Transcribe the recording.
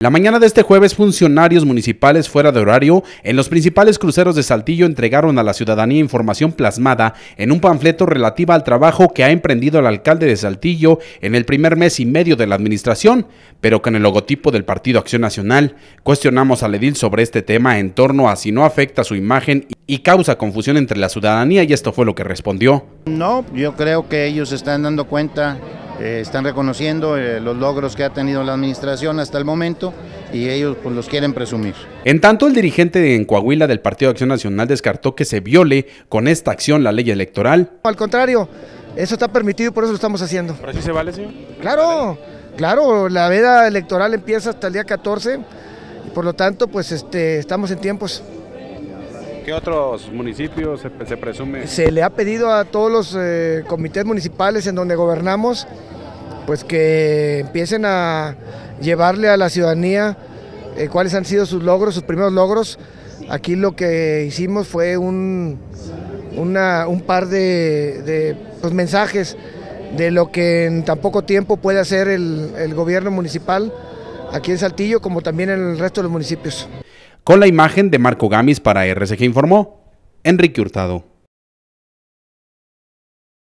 La mañana de este jueves, funcionarios municipales fuera de horario en los principales cruceros de Saltillo entregaron a la ciudadanía información plasmada en un panfleto relativa al trabajo que ha emprendido el alcalde de Saltillo en el primer mes y medio de la administración, pero con el logotipo del Partido Acción Nacional. Cuestionamos al edil sobre este tema en torno a si no afecta su imagen y causa confusión entre la ciudadanía y esto fue lo que respondió. No, yo creo que ellos están dando cuenta eh, están reconociendo eh, los logros que ha tenido la administración hasta el momento y ellos pues, los quieren presumir. En tanto, el dirigente de en Coahuila del Partido de Acción Nacional descartó que se viole con esta acción la ley electoral. Al contrario, eso está permitido y por eso lo estamos haciendo. así se vale, señor? Claro, claro, la veda electoral empieza hasta el día 14 y por lo tanto, pues este, estamos en tiempos. ¿Qué otros municipios se, presume? Se le ha pedido a todos los eh, comités municipales en donde gobernamos, pues que empiecen a llevarle a la ciudadanía eh, cuáles han sido sus logros, sus primeros logros. Aquí lo que hicimos fue un, un par de, pues, mensajes de lo que en tan poco tiempo puede hacer el gobierno municipal aquí en Saltillo como también en el resto de los municipios con la imagen de Marco Gamis para RCG Informó, Enrique Hurtado.